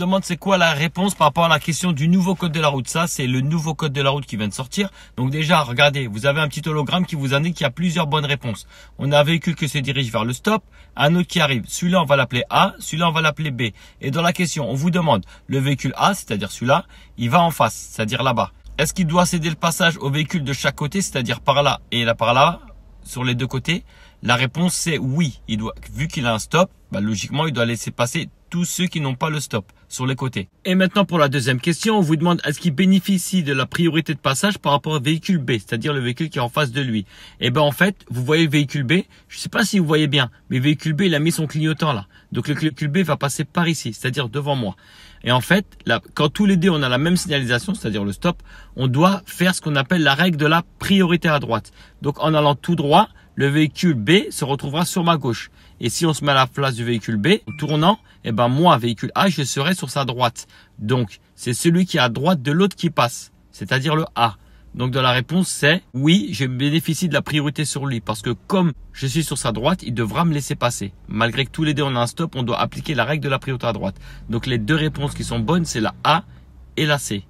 demande c'est quoi la réponse par rapport à la question du nouveau code de la route. Ça, c'est le nouveau code de la route qui vient de sortir. Donc déjà, regardez, vous avez un petit hologramme qui vous indique qu'il y a plusieurs bonnes réponses. On a un véhicule qui se dirige vers le stop, un autre qui arrive. Celui-là, on va l'appeler A, celui-là, on va l'appeler B. Et dans la question, on vous demande, le véhicule A, c'est-à-dire celui-là, il va en face, c'est-à-dire là-bas. Est-ce qu'il doit céder le passage au véhicule de chaque côté, c'est-à-dire par là et là par là, sur les deux côtés La réponse c'est oui. Il doit, vu qu'il a un stop, bah, logiquement il doit laisser passer tous ceux qui n'ont pas le stop sur les côtés. Et maintenant pour la deuxième question, on vous demande est-ce qu'il bénéficie de la priorité de passage par rapport au véhicule B, c'est-à-dire le véhicule qui est en face de lui. Et eh ben en fait, vous voyez le véhicule B, je ne sais pas si vous voyez bien, mais le véhicule B il a mis son clignotant là. Donc le véhicule B va passer par ici, c'est-à-dire devant moi. Et en fait, là, quand tous les deux on a la même signalisation, c'est-à-dire le stop, on doit faire ce qu'on appelle la règle de la priorité à droite. Donc en allant tout droit, le véhicule B se retrouvera sur ma gauche. Et si on se met à la place du véhicule B, en tournant, eh ben moi, véhicule A, je serai sur sa droite. Donc, c'est celui qui est à droite de l'autre qui passe, c'est-à-dire le A. Donc, dans la réponse, c'est oui, je bénéficie de la priorité sur lui parce que comme je suis sur sa droite, il devra me laisser passer. Malgré que tous les deux on a un stop, on doit appliquer la règle de la priorité à droite. Donc, les deux réponses qui sont bonnes, c'est la A et la C.